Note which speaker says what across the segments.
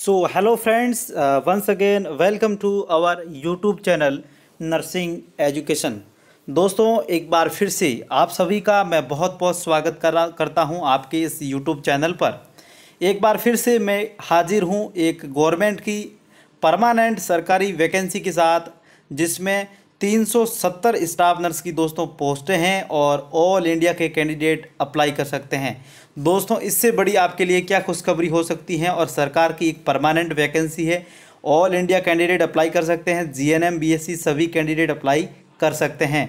Speaker 1: so hello friends once again welcome to our YouTube channel nursing education दोस्तों एक बार फिर से आप सभी का मैं बहुत बहुत स्वागत करा करता हूं आपके इस यूट्यूब चैनल पर एक बार फिर से मैं हाजिर हूं एक गवर्नमेंट की परमानेंट सरकारी वैकेंसी के साथ जिसमें 370 स्टाफ नर्स की दोस्तों पोस्टें हैं और ऑल इंडिया के कैंडिडेट अप्लाई कर सकते हैं दोस्तों इससे बड़ी आपके लिए क्या खुशखबरी हो सकती है और सरकार की एक परमानेंट वैकेंसी है ऑल इंडिया कैंडिडेट अप्लाई कर सकते हैं जी एन e सभी कैंडिडेट अप्लाई कर सकते हैं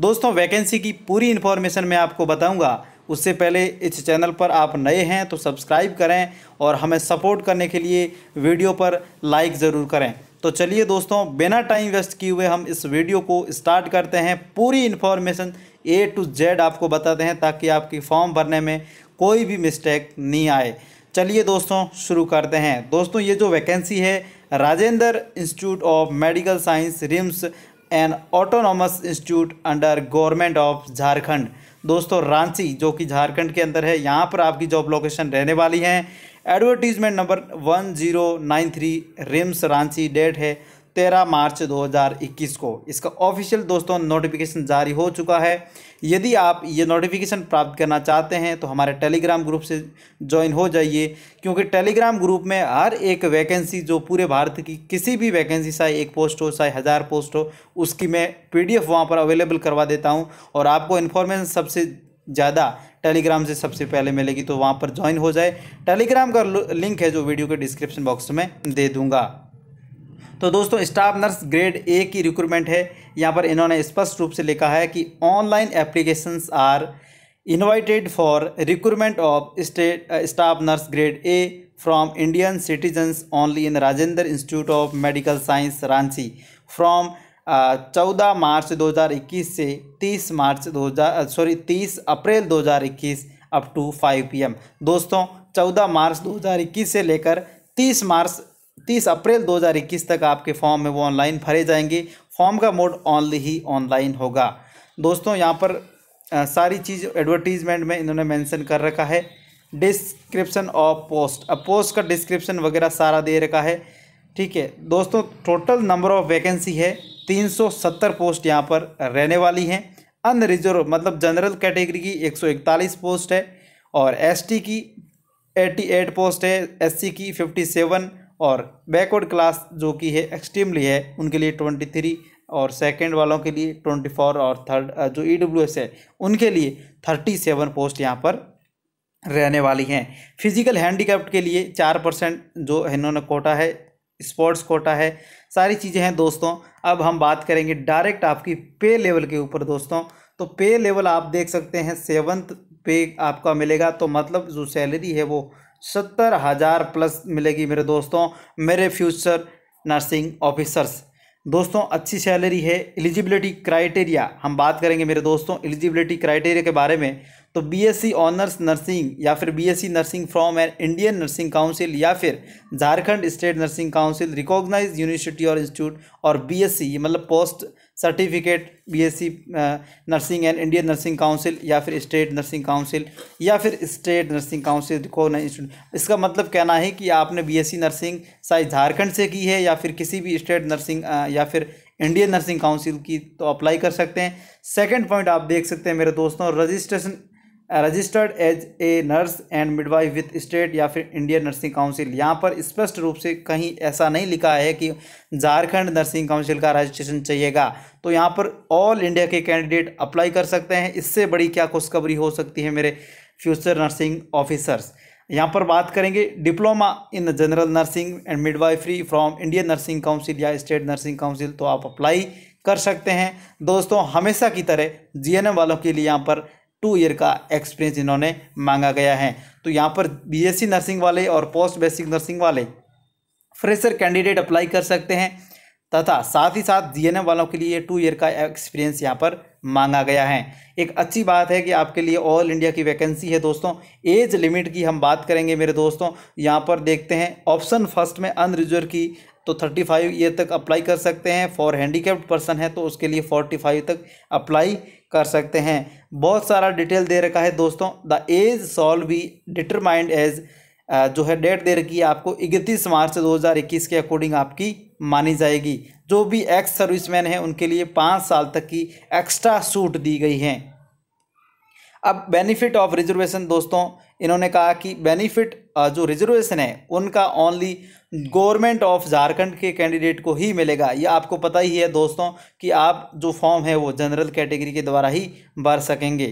Speaker 1: दोस्तों वैकेंसी की पूरी इन्फॉर्मेशन मैं आपको बताऊंगा उससे पहले इस चैनल पर आप नए हैं तो सब्सक्राइब करें और हमें सपोर्ट करने के लिए वीडियो पर लाइक ज़रूर करें तो चलिए दोस्तों बिना टाइम वेस्ट किए हुए हम इस वीडियो को स्टार्ट करते हैं पूरी इन्फॉर्मेशन ए टू जेड आपको बताते हैं ताकि आपकी फॉर्म भरने में कोई भी मिस्टेक नहीं आए चलिए दोस्तों शुरू करते हैं दोस्तों ये जो वैकेंसी है Rajendra institute of medical science RIMS and autonomous institute under government of Jharkhand दोस्तों रांची जो कि झारखंड के अंदर है यहाँ पर आपकी जॉब लोकेशन रहने वाली है advertisement number one zero nine three RIMS Ranchi date है तेरह मार्च 2021 को इसका ऑफिशियल दोस्तों नोटिफिकेशन जारी हो चुका है यदि आप ये नोटिफिकेशन प्राप्त करना चाहते हैं तो हमारे टेलीग्राम ग्रुप से ज्वाइन हो जाइए क्योंकि टेलीग्राम ग्रुप में हर एक वैकेंसी जो पूरे भारत की किसी भी वैकेंसी चाहे एक पोस्ट हो चाहे हज़ार पोस्ट हो उसकी मैं पी डी वहाँ पर अवेलेबल करवा देता हूँ और आपको इन्फॉर्मेशन सबसे ज़्यादा टेलीग्राम से सबसे पहले मिलेगी तो वहाँ पर ज्वाइन हो जाए टेलीग्राम का लिंक है जो वीडियो के डिस्क्रिप्शन बॉक्स में दे दूँगा तो दोस्तों स्टाफ नर्स ग्रेड ए की रिक्रूटमेंट है यहाँ पर इन्होंने स्पष्ट रूप से लिखा है कि online applications are invited for recruitment of state staff nurse grade A from Indian citizens only in Rajendra institute of medical science Ranchi from चौदह मार्च 2021 से 30 March 2000 sorry 30 April 2021 up to 5 PM दोस्तों 14 मार्च 2021 से लेकर 30 मार्च तीस अप्रैल 2021 तक आपके फॉर्म में वो ऑनलाइन भरे जाएंगे फॉर्म का मोड ऑनली ही ऑनलाइन होगा दोस्तों यहाँ पर सारी चीज़ एडवर्टीजमेंट में इन्होंने मेंशन कर रखा है डिस्क्रिप्शन ऑफ पोस्ट अब पोस्ट का डिस्क्रिप्शन वगैरह सारा दे रखा है ठीक है दोस्तों टोटल नंबर ऑफ वैकेंसी है तीन सौ सत्तर पोस्ट यहाँ पर रहने वाली हैं अनरिजर्व मतलब जनरल कैटेगरी की एक सौ इकतालीस पोस्ट है और एसटी की एटी एट पोस्ट है एससी की फिफ्टी सेवन और बैकवर्ड क्लास जो कि है एक्सट्रीमली है उनके लिए ट्वेंटी थ्री और सेकंड वालों के लिए ट्वेंटी फोर और थर्ड जो ई डब्ल्यू एस है उनके लिए थर्टी सेवन पोस्ट यहाँ पर रहने वाली हैं फिजिकल हैंडीकैप्ट के लिए चार परसेंट जो इन्होंने कोटा है स्पोर्ट्स कोटा है सारी चीज़ें हैं दोस्तों अब हम बात करेंगे डायरेक्ट आपकी पे लेवल के ऊपर दोस्तों तो पे लेवल आप देख सकते हैं सेवन्थ पे आपका मिलेगा तो मतलब जो सैलरी है वो सत्तर हज़ार प्लस मिलेगी मेरे दोस्तों मेरे फ्यूचर नर्सिंग ऑफिसर्स दोस्तों अच्छी सैलरी है एलिजिबिलिटी क्राइटेरिया हम बात करेंगे मेरे दोस्तों एलिजिबिलिटी क्राइटेरिया के बारे में तो बीएससी ऑनर्स नर्सिंग या फिर BSc nursing from an Indian nursing council या फिर Jharkhand state nursing council recognise university और इंस्टीट्यूट और बी e, ये मतलब post certificate BSc nursing and Indian nursing council या फिर स्टेट नर्सिंग काउंसिल या फिर स्टेट नर्सिंग काउंसिल को इसका मतलब कहना है कि आपने बीएससी नर्सिंग शायद झारखंड से की है या फिर किसी भी स्टेट नर्सिंग uh, या फिर इंडियन नर्सिंग काउंसिल की तो अप्लाई कर सकते हैं सेकंड पॉइंट आप देख सकते हैं मेरे दोस्तों registration registered as a nurse and midwife with state या फिर इंडियन नर्सिंग काउंसिल यहाँ पर स्पष्ट रूप से कहीं ऐसा नहीं लिखा है कि झारखंड नर्सिंग काउंसिल का रजिस्ट्रेशन चाहिएगा तो यहाँ पर ऑल इंडिया के कैंडिडेट अप्लाई कर सकते हैं इससे बड़ी क्या खुशखबरी हो सकती है मेरे फ्यूचर नर्सिंग ऑफिसर्स यहाँ पर बात करेंगे diploma in general nursing and midwifery from Indian nursing council या स्टेट नर्सिंग काउंसिल तो आप अप्लाई कर सकते हैं दोस्तों हमेशा की तरह जीएनएम वालों के लिए यहाँ पर टू ईयर का एक्सपीरियंस इन्होंने मांगा गया है तो यहाँ पर बीएससी नर्सिंग वाले और पोस्ट बेसिक नर्सिंग वाले फ्रेशर कैंडिडेट अप्लाई कर सकते हैं तथा साथ ही साथ जी वालों के लिए टू ईयर का एक्सपीरियंस यहाँ पर मांगा गया है एक अच्छी बात है कि आपके लिए ऑल इंडिया की वैकेंसी है दोस्तों एज लिमिट की हम बात करेंगे मेरे दोस्तों यहाँ पर देखते हैं ऑप्शन फर्स्ट में अनरिजर्व की तो थर्टी फाइव ईयर तक अप्लाई कर सकते हैं फॉर हैंडीकेप्ड पर्सन है तो उसके लिए फोर्टी फाइव तक अप्लाई कर सकते हैं बहुत सारा डिटेल दे रखा है दोस्तों the age shall be determined age जो है डेट दे रखी है आपको इकतीस मार्च 2021 के अकॉर्डिंग आपकी मानी जाएगी जो भी एक्स सर्विसमैन हैं उनके लिए पाँच साल तक की एक्स्ट्रा छूट दी गई है अब बेनिफिट ऑफ रिजर्वेशन दोस्तों इन्होंने कहा कि बेनिफिट जो रिजर्वेशन है उनका ओनली गवर्नमेंट ऑफ झारखंड के कैंडिडेट को ही मिलेगा ये आपको पता ही है दोस्तों कि आप जो फॉर्म है वो जनरल कैटेगरी के द्वारा ही भर सकेंगे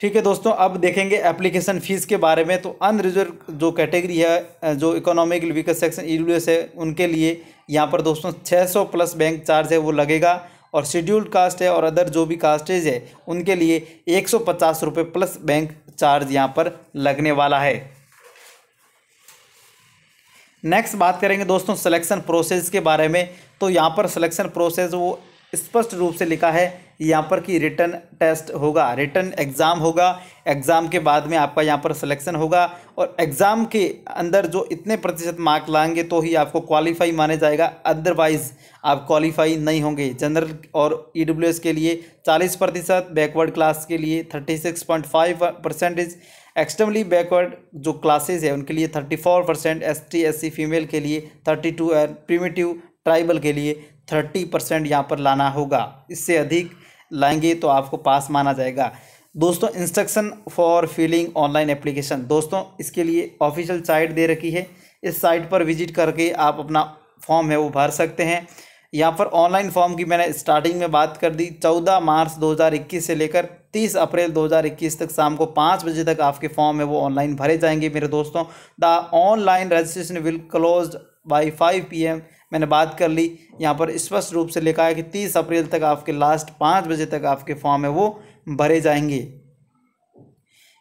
Speaker 1: ठीक है दोस्तों अब देखेंगे एप्लीकेशन फ़ीस के बारे में तो अनरिजर्व जो कैटेगरी है जो इकोनॉमिक वीकर सेक्शन ई है उनके लिए यहाँ पर दोस्तों 600 प्लस बैंक चार्ज है वो लगेगा और शेड्यूल्ड कास्ट है और अदर जो भी कास्टेज है उनके लिए एक सौ पचास प्लस बैंक चार्ज यहाँ पर लगने वाला है नेक्स्ट बात करेंगे दोस्तों सिलेक्शन प्रोसेस के बारे में तो यहाँ पर सिलेक्शन प्रोसेस वो स्पष्ट रूप से लिखा है यहाँ पर कि रिटर्न टेस्ट होगा रिटर्न एग्ज़ाम होगा एग्ज़ाम के बाद में आपका यहाँ पर सिलेक्शन होगा और एग्ज़ाम के अंदर जो इतने प्रतिशत मार्क लाएंगे तो ही आपको क्वालिफाई माने जाएगा अदरवाइज़ आप क्वालिफाई नहीं होंगे जनरल और ई e के लिए चालीस प्रतिशत बैकवर्ड क्लास के लिए thirty six point five percentage externally backward जो क्लासेज है उनके लिए thirty four percent S T S C female के लिए thirty two and primitive tribal के लिए थर्टी परसेंट यहाँ पर लाना होगा इससे अधिक लाएंगे तो आपको पास माना जाएगा दोस्तों instruction for filling online application दोस्तों इसके लिए ऑफिशियल साइट दे रखी है इस साइट पर विजिट करके आप अपना फॉर्म है वो भर सकते हैं यहाँ पर ऑनलाइन फॉर्म की मैंने स्टार्टिंग में बात कर दी चौदह मार्च दो से लेकर तीस अप्रैल दो तक शाम को पाँच बजे तक आपके फॉर्म है वो ऑनलाइन भरे जाएंगे मेरे दोस्तों the online registration will close by five P M मैंने बात कर ली यहाँ पर स्पष्ट रूप से लिखा है कि तीस अप्रैल तक आपके लास्ट पाँच बजे तक आपके फॉर्म है वो भरे जाएंगे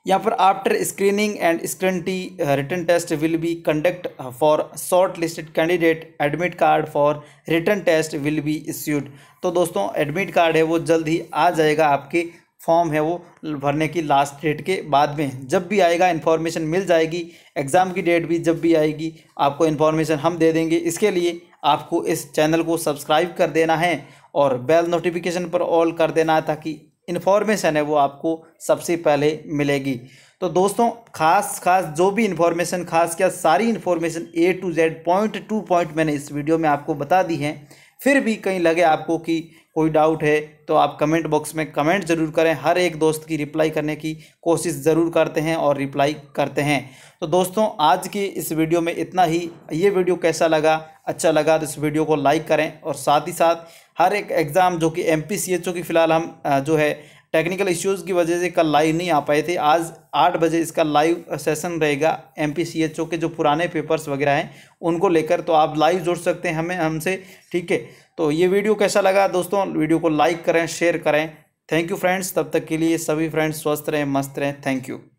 Speaker 1: यहाँ पर after screening and screen T written test will be conduct for short listed candidate admit card for written test will be issued तो दोस्तों एडमिट कार्ड है वो जल्द ही आ जाएगा आपके फॉर्म है वो भरने की लास्ट डेट के बाद में जब भी आएगा इन्फॉर्मेशन मिल जाएगी एग्ज़ाम की डेट भी जब भी आएगी आपको इन्फॉर्मेशन हम दे देंगे इसके लिए आपको इस चैनल को सब्सक्राइब कर देना है और बेल नोटिफिकेशन पर ऑल कर देना है ताकि इन्फॉर्मेशन है वो आपको सबसे पहले मिलेगी तो दोस्तों खास खास जो भी इन्फॉर्मेशन खास क्या सारी information A to Z point to point मैंने इस वीडियो में आपको बता दी है फिर भी कहीं लगे आपको कि कोई डाउट है तो आप कमेंट बॉक्स में कमेंट ज़रूर करें हर एक दोस्त की रिप्लाई करने की कोशिश ज़रूर करते हैं और रिप्लाई करते हैं तो दोस्तों आज की इस वीडियो में इतना ही ये वीडियो कैसा लगा अच्छा लगा तो इस वीडियो को लाइक करें और साथ ही साथ हर एक एग्ज़ाम जो कि एम पी की फ़िलहाल हम जो है टेक्निकल इश्यूज़ की वजह से कल लाइव नहीं आ पाए थे आज आठ बजे इसका लाइव सेशन रहेगा एम के जो पुराने पेपर्स वगैरह हैं उनको लेकर तो आप लाइव जुड़ सकते हैं हमें हमसे ठीक है तो ये वीडियो कैसा लगा दोस्तों वीडियो को लाइक करें शेयर करें थैंक यू फ्रेंड्स तब तक के लिए सभी फ्रेंड्स स्वस्थ रहें मस्त रहें थैंक यू